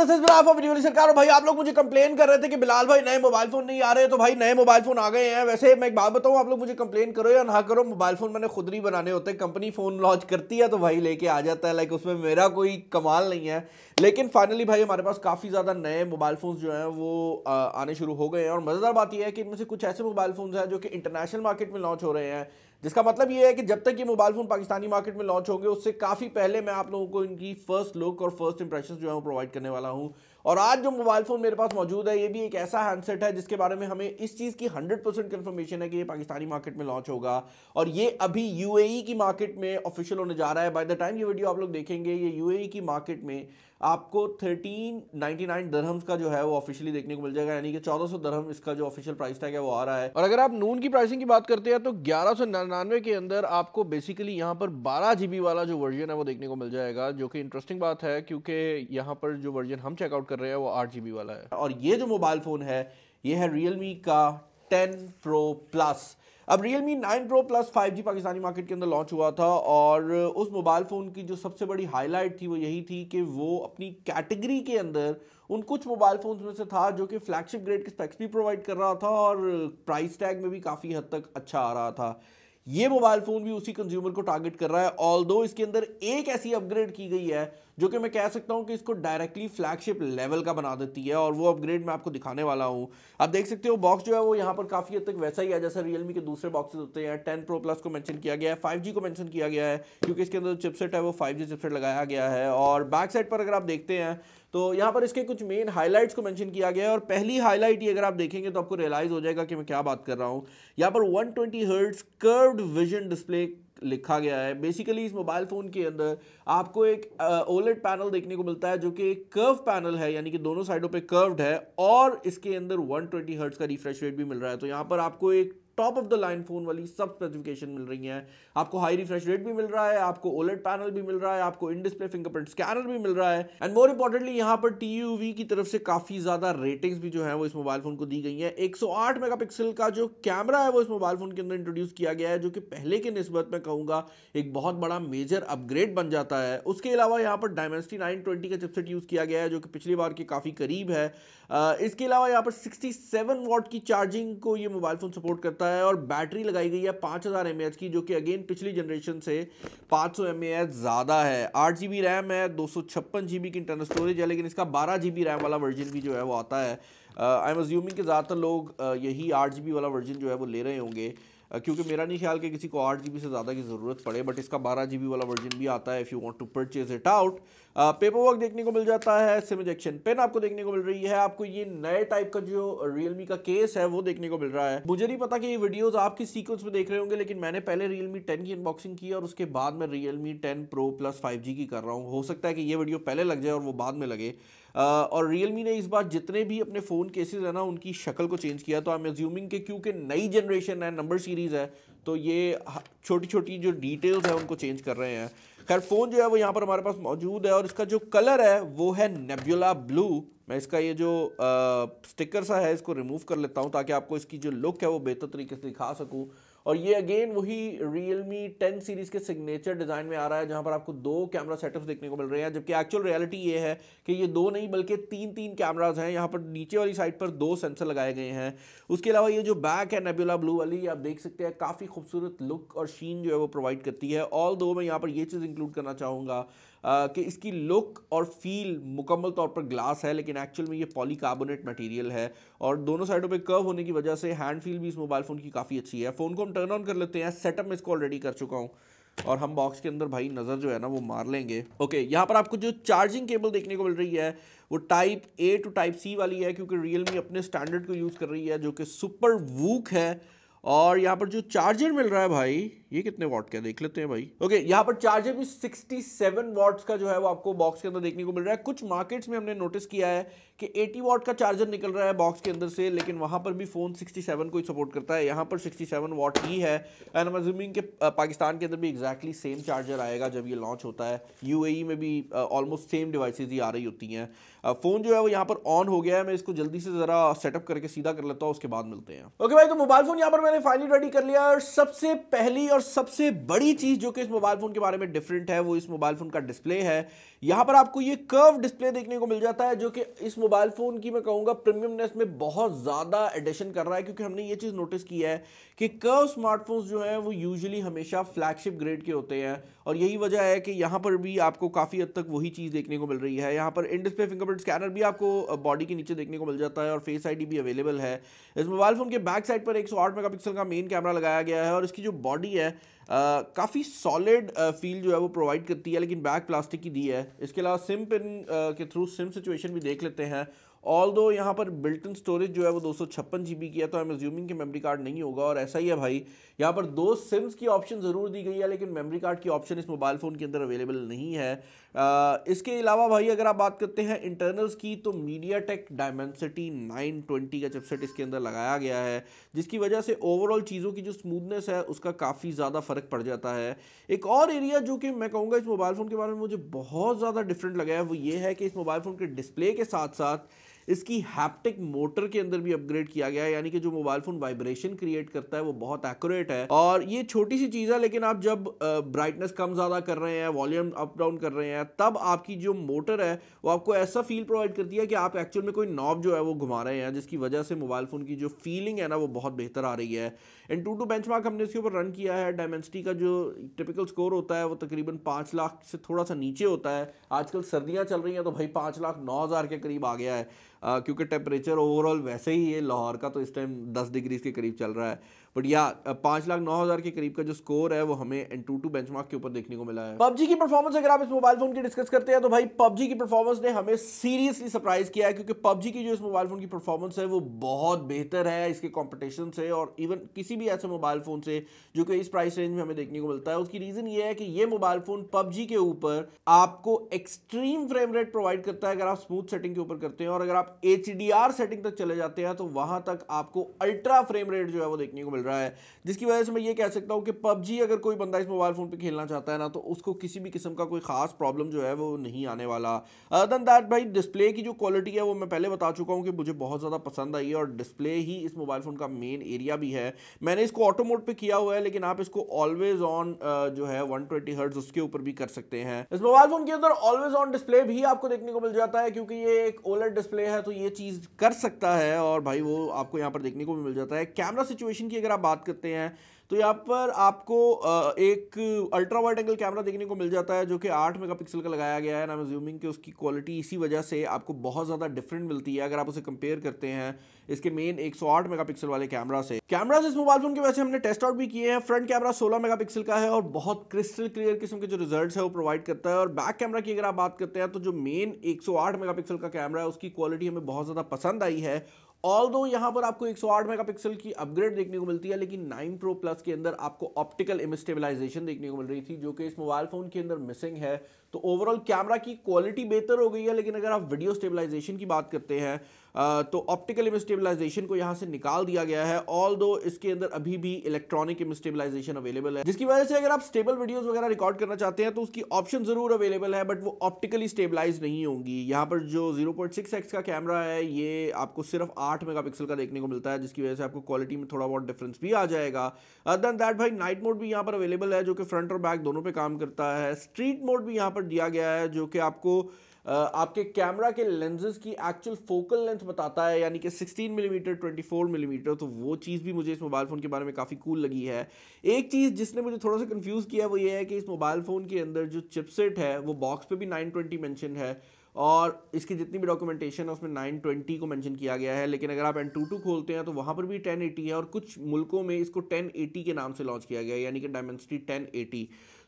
तो सरकार भाई आप लोग मुझे कंप्लेन कर रहे थे कि बिलाल भाई नए मोबाइल फोन नहीं आ रहे तो भाई नए मोबाइल फोन आ गए हैं वैसे मैं एक बात बताऊं आप लोग मुझे कंप्लेन करो या ना करो मोबाइल फोन मैंने खुद नहीं बनाने होते कंपनी फोन लॉन्च करती है तो भाई लेके आ जाता है लाइक उसमें मेरा कोई कमाल नहीं है लेकिन फाइनली भाई हमारे पास काफ़ी ज़्यादा नए मोबाइल फ़ोन जो है वो आने शुरू हो गए हैं और मज़ेदार बात यह है कि इनमें से कुछ ऐसे मोबाइल फ़ोन है जो कि इंटरनेशनल मार्केट में लॉन्च हो रहे हैं जिसका मतलब ये है कि जब तक ये मोबाइल फ़ोन पाकिस्तानी मार्केट में लॉन्च होंगे उससे काफ़ी पहले मैं आप लोगों को इनकी फ़र्स्ट लुक और फर्स्ट इंप्रेशन जो है वो प्रोवाइड करने वाला हूँ और आज जो मोबाइल फ़ोन मेरे पास मौजूद है ये भी एक ऐसा हैंडसेट है जिसके बारे में हमें इस चीज़ की 100 परसेंट कन्फर्मेशन है कि ये पाकिस्तानी मार्केट में लॉन्च होगा और ये अभी यूएई e की मार्केट में ऑफिशियल होने जा रहा है बाय द टाइम ये वीडियो आप लोग देखेंगे ये यूएई e की मार्केट में आपको 1399 दरहम्स का जो है वो ऑफिशियली देखने को मिल जाएगा यानी कि 1400 दरहम इसका जो ऑफिशियल प्राइस टैग है वो आ रहा है और अगर आप नून की प्राइसिंग की बात करते हैं तो ग्यारह के अंदर आपको बेसिकली यहाँ पर बारह जीबी वाला जो वर्जन है वो देखने को मिल जाएगा जो कि इंटरेस्टिंग बात है क्योंकि यहाँ पर जो वर्जन हम चेकआउट कर रहे हैं वो आठ वाला है और ये जो मोबाइल फ़ोन है ये है रियलमी का टेन प्रो प्लस अब Realme nine pro plus five G Pakistani market के अंदर लॉन्च हुआ था और उस मोबाइल फ़ोन की जो सबसे बड़ी हाईलाइट थी वो यही थी कि वो अपनी कैटेगरी के अंदर उन कुछ मोबाइल फ़ोन्स में से था जो कि फ्लैगशिप ग्रेड के स्पेक्स भी प्रोवाइड कर रहा था और प्राइस टैग में भी काफ़ी हद तक अच्छा आ रहा था ये मोबाइल फ़ोन भी उसी कंज्यूमर को टारगेट कर रहा है ऑल इसके अंदर एक ऐसी अपग्रेड की गई है जो कि मैं कह सकता हूँ कि इसको डायरेक्टली फ्लैगशिप लेवल का बना देती है और वो अपग्रेड मैं आपको दिखाने वाला हूँ आप देख सकते हो बॉक्स जो है वो यहाँ पर काफ़ी हद तक वैसा ही है जैसा रियलमी के दूसरे बॉक्स होते हैं टेन प्रो प्लस को मैंशन किया गया है फाइव को मैंशन किया गया है क्योंकि इसके अंदर जो चिपसेट है वो फाइव चिपसेट लगाया गया है और बैक साइड पर अगर आप देखते हैं तो यहाँ पर इसके कुछ मेन हाइलाइट्स को मेंशन किया गया है और पहली हाईलाइट ही अगर आप देखेंगे तो आपको रियलाइज़ हो जाएगा कि मैं क्या बात कर रहा हूँ यहाँ पर 120 हर्ट्स कर्व्ड विजन डिस्प्ले लिखा गया है बेसिकली इस मोबाइल फ़ोन के अंदर आपको एक ओलेट पैनल देखने को मिलता है जो कि एक कर्व पैनल है यानी कि दोनों साइडों पे कर्व्ड है और इसके अंदर 120 हर्ट्ज का रिफ्रेश रेट भी मिल रहा है तो यहाँ पर आपको एक top of the line phone वाली सब स्पेसिफिकेशन मिल रही है आपको हाई रिफ्रेश रेट भी मिल रहा है आपको ओलेट पैनल भी मिल रहा है आपको इन डिस्प्ले फिंगरप्रिंट स्कैनर भी मिल रहा है एंड मोर इंपॉर्टेंटली यहाँ पर टी की तरफ से काफ़ी ज़्यादा रेटिंग भी जो है वो इस मोबाइल फोन को दी गई है एक सौ का जो कैमरा है वो इस मोबाइल फोन के अंदर इंट्रोड्यूस किया गया है जो कि पहले के नस्बत में कहूंगा एक बहुत बड़ा मेजर अपग्रेड बन जाता है उसके अलावा यहाँ पर डायमेंसिटी नाइन का चिपसेट यूज़ किया गया है जो कि पिछली बार के काफ़ी करीब है इसके अलावा यहाँ पर 67 वॉट की चार्जिंग को ये मोबाइल फ़ोन सपोर्ट करता है रहा है और बैटरी लगाई गई है पाँच हज़ार एम की जो कि अगेन पिछली जनरेशन से पाँच सौ ज़्यादा है आठ जी बी रैम है दो सौ छप्पन जी की इंटरनल स्टोरेज है लेकिन इसका बारह जी बी रैम वाला वर्जन भी जो है वो आता है आई uh, एम अज्यूमिंग के ज़्यादातर लोग uh, यही आठ जी बी वाला वर्जन जो है वो ले रहे होंगे क्योंकि मेरा नहीं ख्याल कि किसी को आठ जी से ज़्यादा की ज़रूरत पड़े बट इसका बारह जी वाला वर्जन भी आता है if you want to purchase it out paper work देखने को मिल जाता है सिम इजेक्शन पेन आपको देखने को मिल रही है आपको ये नए टाइप का जो रियलमी का केस है वो देखने को मिल रहा है मुझे नहीं पता कि ये वीडियोज़ आप किस सीक्वेंस में देख रहे होंगे लेकिन मैंने पहले रियलमी टेन की अनबॉक्सिंग की और उसके बाद मैं Realme ten pro plus five की कर रहा हूँ हो सकता है कि ये वीडियो पहले लग जाए और वो बाद में लगे और रियलमी ने इस बार जितने भी अपने फ़ोन केसेज हैं ना उनकी शक्ल को चेंज किया तो आई एम एज्यूमिंग कि क्योंकि नई जनरेशन है नंबर सीरीज़ है तो ये छोटी छोटी जो डिटेल्स है उनको चेंज कर रहे हैं खैर फ़ोन जो है वो यहाँ पर हमारे पास मौजूद है और इसका जो कलर है वो है नेबुला ब्लू मैं इसका ये जो आ, स्टिकर सा है इसको रिमूव कर लेता हूँ ताकि आपको इसकी जो लुक है वो बेहतर तरीके से दिखा सकूँ और ये अगेन वही Realme 10 टेन सीरीज़ के सिग्नेचर डिज़ाइन में आ रहा है जहां पर आपको दो कैमरा सेटअप्स देखने को मिल रहे हैं जबकि एक्चुअल रियलिटी ये है कि ये दो नहीं बल्कि तीन तीन कैमराज हैं यहाँ पर नीचे वाली साइड पर दो सेंसर लगाए गए हैं उसके अलावा ये जो बैक है नेबुला ब्लू वाली आप देख सकते हैं काफ़ी खूबसूरत लुक और शीन जो है वो प्रोवाइड करती है ऑल दो मैं यहाँ पर ये चीज़ इंक्लूड करना चाहूंगा कि इसकी लुक और फील मुकम्मल तौर पर ग्लास है लेकिन एक्चुअल में ये पॉलीकार्बोनेट मटेरियल है और दोनों साइडों पे कर्व होने की वजह से हैंड फील भी इस मोबाइल फ़ोन की काफ़ी अच्छी है फ़ोन को हम टर्न ऑन कर लेते हैं सेटअप में इसको ऑलरेडी कर चुका हूँ और हम बॉक्स के अंदर भाई नज़र जो है ना वो मार लेंगे ओके यहाँ पर आपको जो चार्जिंग केबल देखने को मिल रही है वो type A to type C वाली है क्योंकि रियलमी अपने स्टैंडर्ड को यूज़ कर रही है जो कि सुपर वूक है और यहाँ पर जो चार्जर मिल रहा है भाई ये कितने वॉट का देख लेते हैं भाई ओके okay, यहाँ पर चार्जर भी 67 सेवन वॉट्स का जो है वो आपको बॉक्स के अंदर देखने को मिल रहा है कुछ मार्केट्स में हमने नोटिस किया है कि 80 वॉट का चार्जर निकल रहा है बॉक्स के अंदर से लेकिन वहाँ पर भी फ़ोन 67 को ही सपोर्ट करता है यहाँ पर 67 सेवन वॉट ही है एंड मजूमिंग के पाकिस्तान के अंदर भी एग्जैक्टली सेम चार्जर आएगा जब ये लॉन्च होता है यू e में भी ऑलमोस्ट सेम डिवाइसेज ही आ रही होती हैं फ़ोन uh, जो है वो यहाँ पर ऑन हो गया है मैं इसको जल्दी से ज़रा सेटअप करके सीधा कर लेता हूँ उसके बाद मिलते हैं ओके भाई तो मोबाइल फ़ोन यहाँ पर मैंने फाइनली रेडी कर लिया और सबसे पहली और सबसे बड़ी चीज जो कि इस मोबाइल फोन के बारे में डिफरेंट है वो इस मोबाइल फोन का डिस्प्ले है यहां पर आपको ये कर्व डिस्प्ले देखने को मिल जाता है जो कि इस मोबाइल फोन की मैं कहूंगा प्रीमियमनेस में बहुत ज्यादा एडिशन कर रहा है क्योंकि हमने ये चीज नोटिस की है कि कर्व स्मार्टफोन्स जो है वो यूजली हमेशा फ्लैगशिप ग्रेड के होते हैं और यही वजह है कि यहां पर भी आपको काफ़ी हद तक वही चीज़ देखने को मिल रही है यहां पर इन डिस्प्ले फिंगरप्रिंट स्कैनर भी आपको बॉडी के नीचे देखने को मिल जाता है और फेस आई भी अवेलेबल है इस मोबाइल फ़ोन के बैक साइड पर एक सौ का मेन कैमरा लगाया गया है और इसकी जो बॉडी है है काफ़ी सॉलिड फील जो है वो प्रोवाइड करती है लेकिन बैक प्लास्टिक की दी है इसके अलावा सिम पिन के थ्रू सिम सिचुएशन भी देख लेते हैं ऑल दो यहाँ पर बिल्ट इन स्टोरेज जो है वो दो सौ छप्पन जी बी की है तो हमें एम एज्यूमिंग मेमरी कार्ड नहीं होगा और ऐसा ही है भाई यहाँ पर दो सिम्स की ऑप्शन ज़रूर दी गई है लेकिन मेमरी कार्ड की ऑप्शन इस मोबाइल फ़ोन के अंदर अवेलेबल नहीं है आ, इसके अलावा भाई अगर आप बात करते हैं इंटरनल्स की तो MediaTek Dimensity nine twenty का चिपसेट इसके अंदर लगाया गया है जिसकी वजह से ओवरऑल चीज़ों की जो स्मूदनेस है उसका काफ़ी ज़्यादा फ़र्क पड़ जाता है एक और एरिया जो कि मैं कहूँगा इस मोबाइल फ़ोन के बारे में मुझे बहुत ज़्यादा डिफरेंट लगा है वो ये है कि इस मोबाइल फ़ोन के डिस्प्ले के साथ साथ इसकी हैप्टिक मोटर के अंदर भी अपग्रेड किया गया है यानी कि जो मोबाइल फोन वाइब्रेशन क्रिएट करता है वो बहुत एक्यूरेट है और ये छोटी सी चीज़ है लेकिन आप जब ब्राइटनेस कम ज़्यादा कर रहे हैं वॉल्यूम अप डाउन कर रहे हैं तब आपकी जो मोटर है वो आपको ऐसा फील प्रोवाइड करती है कि आप एक्चुअल में कोई नॉब जो है वो घुमा रहे हैं जिसकी वजह से मोबाइल फ़ोन की जो फीलिंग है ना वो बहुत बेहतर आ रही है इन टू टू बेंच हमने इसके ऊपर रन किया है डायमेंसिटी का जो टिपिकल स्कोर होता है वो तकरीबन पाँच लाख से थोड़ा सा नीचे होता है आजकल सर्दियाँ चल रही हैं तो भाई पाँच लाख नौ हज़ार के करीब आ गया है क्योंकि टेम्परेचर ओवरऑल वैसे ही है लाहौर का तो इस टाइम दस डिग्रीज़ के करीब चल रहा है बट या पाँच लाख नौ हज़ार के करीब का जो स्कोर है वो हमें एन टू टू बेंच के ऊपर देखने को मिला है पबजी की परफॉर्मेंस अगर आप इस मोबाइल फ़ोन की डिस्कस करते हैं तो भाई पबजी की परफॉर्मेंस ने हमें सीरियसली सरप्राइज़ किया है क्योंकि पबजी की जो इस मोबाइल फ़ोन की परफॉर्मेंस है वो बहुत बेहतर है इसके कॉम्पिटिशन से और इवन किसी भी ऐसे मोबाइल फ़ोन से जो कि इस प्राइस रेंज में हमें देखने को मिलता है उसकी रीज़न ये है कि ये मोबाइल फ़ोन पबजी के ऊपर आपको एक्सट्रीम फ्रेम रेट प्रोवाइड करता है अगर आप स्मूथ सेटिंग के ऊपर करते हैं और अगर आप आप एच सेटिंग तक चले जाते हैं तो वहां तक आपको अल्ट्रा फ्रेम रेट जो है वो देखने को मिल रहा है जिसकी वजह से मैं ये कह सकता हूँ कि पबजी अगर कोई बंदा इस मोबाइल फ़ोन पे खेलना चाहता है ना तो उसको किसी भी किस्म का कोई ख़ास प्रॉब्लम जो है वो नहीं आने वाला अदर दैट भाई डिस्प्ले की जो क्वालिटी है वो मैं पहले बता चुका हूँ कि मुझे बहुत ज़्यादा पसंद आई है और डिस्प्ले ही इस मोबाइल फ़ोन का मेन एरिया भी है मैंने इसको ऑटो मोड पर किया हुआ है लेकिन आप इसको ऑलवेज ऑन जो है वन ट्वेंटी उसके ऊपर भी कर सकते हैं इस मोबाइल फ़ोन के अंदर ऑलवेज ऑन डिस्प्ले भी आपको देखने को मिल जाता है क्योंकि ये एक ओलर डिस्प्ले है है तो ये चीज़ कर सकता है और भाई वो आपको यहाँ पर देखने को भी मिल जाता है कैमरा सिचुएशन की अगर आप बात करते हैं तो यहाँ पर आपको एक अल्ट्रा वाइड एंगल कैमरा देखने को मिल जाता है जो कि आठ मेगापिक्सल का लगाया गया है ना ज्यूमिंग कि उसकी क्वालिटी इसी वजह से आपको बहुत ज़्यादा डिफरेंट मिलती है अगर आप उसे कंपेयर करते हैं इसके मेन 108 मेगापिक्सल वाले कैमरा से कैमराज इस मोबाइल फोन के वैसे हमने टेस्ट आउट भी किए हैं फ्रंट कैमरा सोलह मेगा का है और बहुत क्रिस्टल क्लियर किस्म के जो रिजल्ट है वो प्रोवाइड करता है और बैक कैमरा की अगर आप बात करते हैं तो जो मेन एक सौ का कैमरा है उसकी क्वालिटी हमें बहुत ज़्यादा पसंद आई है ऑल दो यहां पर आपको 108 मेगापिक्सल की अपग्रेड देखने को मिलती है लेकिन 9 प्रो प्लस के अंदर आपको ऑप्टिकल इमेज स्टेबलाइजेशन देखने को मिल रही थी जो कि इस मोबाइल फ़ोन के अंदर मिसिंग है तो ओवरऑल कैमरा की क्वालिटी बेहतर हो गई है लेकिन अगर आप वीडियो स्टेबलाइजेशन की बात करते हैं तो ऑप्टिकल इमेज स्टेबलाइजेशन को यहां से निकाल दिया गया है ऑल दो इसके अंदर अभी भी इलेक्ट्रॉनिक इमेज स्टेबलाइजेशन अवेलेबल है जिसकी वजह से अगर आप स्टेबल वीडियोस वगैरह रिकॉर्ड करना चाहते हैं तो उसकी ऑप्शन जरूर अवेलेबल है बट वो ऑप्टिकली स्टेबलाइज नहीं होंगी यहाँ पर जो जीरो का कैमरा है ये आपको सिर्फ आठ मेगा का देखने को मिलता है जिसकी वजह से आपको क्वालिटी में थोड़ा बहुत डिफरेंस भी आ जाएगा अदर दैट भाई नाइट मोड भी यहाँ पर अवेलेबल है जो कि फ्रंट और बैक दोनों पर काम करता है स्ट्रीट मोड भी यहाँ पर पर दिया गया है जो कि आपको आपके कैमरा के लेंजेस की एक्चुअल फोकल लेंथ बताता है यानी कि 16 मिलीमीटर 24 मिलीमीटर तो वो चीज़ भी मुझे इस मोबाइल फ़ोन के बारे में काफ़ी कूल लगी है एक चीज़ जिसने मुझे थोड़ा सा कंफ्यूज किया वो ये है कि इस मोबाइल फ़ोन के अंदर जो चिपसेट है वो बॉक्स पे भी 920 मेंशन है और इसकी जितनी भी डॉक्यूमेंटेशन है उसमें 920 को मेंशन किया गया है लेकिन अगर आप एन खोलते हैं तो वहाँ पर भी 1080 है और कुछ मुल्कों में इसको 1080 के नाम से लॉन्च किया गया है यानी कि डायमेंसिटी 1080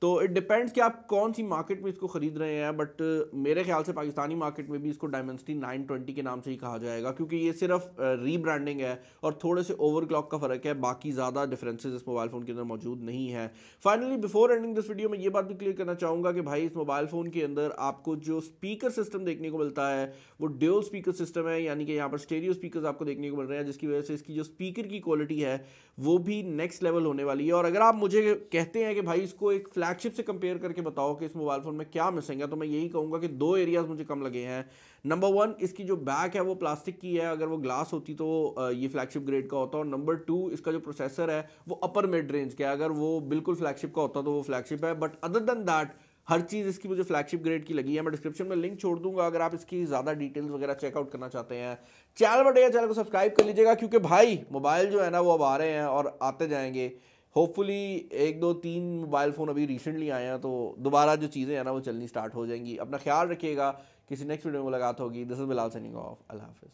तो इट डिपेंड्स कि आप कौन सी मार्केट में इसको ख़रीद रहे हैं बट uh, मेरे ख्याल से पाकिस्तानी मार्केट में भी इसको डायमेंसिटी 920 के नाम से ही कहा जाएगा क्योंकि ये सिर्फ रीब्रांडिंग uh, है और थोड़े से ओवर क्लॉक का फ़र्क है बाकी ज़्यादा डिफरेंसेस इस मोबाइल फ़ोन के अंदर मौजूद नहीं है finally before ending this video में ये बात भी क्लियर करना चाहूँगा कि भाई इस मोबाइल फ़ोन के अंदर आपको जो स्पीकर सिस्टम देखने को मिलता है वो ड्यूल स्पीकर सिस्टम है यानी कि यहाँ पर स्टेरियो स्पीकर आपको देखने को मिल रहे हैं जिसकी वजह से इसकी जो स्पीकर की क्वालिटी है वो भी नेक्स्ट लेवल होने वाली है और अगर आप मुझे कहते हैं कि भाई इसको एक फ्लैगशिप से कंपेयर करके बताओ कि इस मोबाइल फ़ोन में क्या मिसिंग है तो मैं यही कहूँगा कि दो एरियाज़ मुझे कम लगे हैं नंबर वन इसकी जो बैक है वो प्लास्टिक की है अगर वो ग्लास होती तो ये फ्लैगशिप ग्रेड का होता और नंबर टू इसका जो प्रोसेसर है वो अपर मिड रेंज का है अगर वो बिल्कुल फ्लैगशिप का होता तो वो फ्लैगशिप है बट अदर देन दैट हर चीज़ इसकी मुझे फ्लैगशिप ग्रेड की लगी है मैं डिस्क्रिप्शन में लिंक छोड़ दूंगा अगर आप इसकी ज़्यादा डिटेल्स वगैरह चेकआउट करना चाहते हैं चैनल बढ़िया चैनल को सब्सक्राइब कर लीजिएगा क्योंकि भाई मोबाइल जो है ना वो अब आ रहे हैं और आते जाएंगे होपफुली एक दो तीन मोबाइल फ़ोन अभी रिसेंटली आए हैं तो दोबारा जो चीज़ें हैं ना वो चलनी स्टार्ट हो जाएंगी अपना ख्याल रखिएगा किसी नेक्स्ट वीडियो में मुलाकात होगी this is Bilal signing off अल्लाह हाफिज़